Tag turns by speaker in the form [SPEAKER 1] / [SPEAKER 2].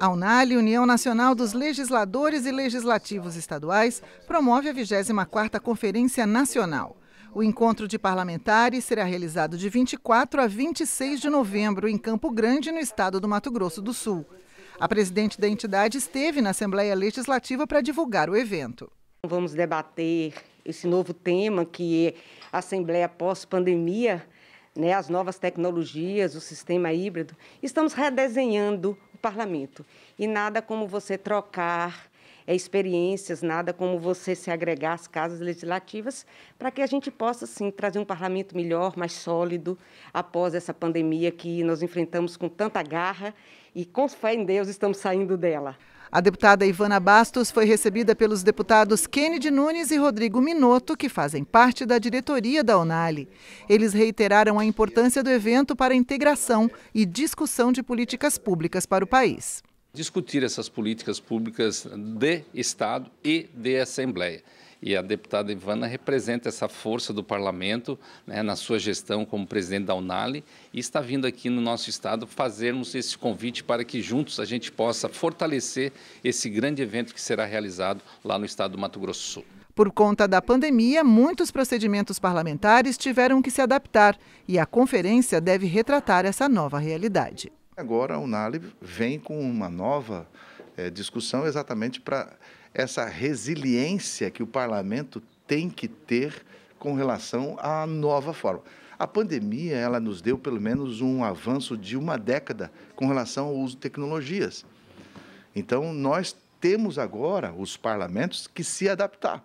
[SPEAKER 1] A UNALI, União Nacional dos Legisladores e Legislativos Estaduais, promove a 24ª Conferência Nacional. O encontro de parlamentares será realizado de 24 a 26 de novembro em Campo Grande, no estado do Mato Grosso do Sul. A presidente da entidade esteve na Assembleia Legislativa para divulgar o evento. Vamos
[SPEAKER 2] debater esse novo tema que é a Assembleia pós-pandemia, né, as novas tecnologias, o sistema híbrido, estamos redesenhando o parlamento. E nada como você trocar é, experiências, nada como você se agregar às casas legislativas para que a gente possa, sim, trazer um parlamento melhor, mais sólido, após essa pandemia que nós enfrentamos com tanta garra e, com fé em Deus, estamos saindo dela. A deputada Ivana Bastos foi recebida pelos deputados Kennedy
[SPEAKER 1] Nunes e Rodrigo Minotto, que fazem parte da diretoria da Onali. Eles reiteraram a importância do evento para a integração e discussão de políticas públicas para o país
[SPEAKER 3] discutir essas políticas públicas de Estado e de Assembleia. E a deputada Ivana representa essa força do parlamento né, na sua gestão como presidente da Unali e está vindo aqui no nosso estado fazermos esse convite para que juntos a gente possa fortalecer esse grande evento que será realizado lá no estado do Mato Grosso do Sul.
[SPEAKER 1] Por conta da pandemia, muitos procedimentos parlamentares tiveram que se adaptar e a conferência deve retratar essa nova realidade.
[SPEAKER 4] Agora a Unalib vem com uma nova é, discussão exatamente para essa resiliência que o parlamento tem que ter com relação à nova forma. A pandemia ela nos deu pelo menos um avanço de uma década com relação ao uso de tecnologias. Então nós temos agora os parlamentos que se adaptar.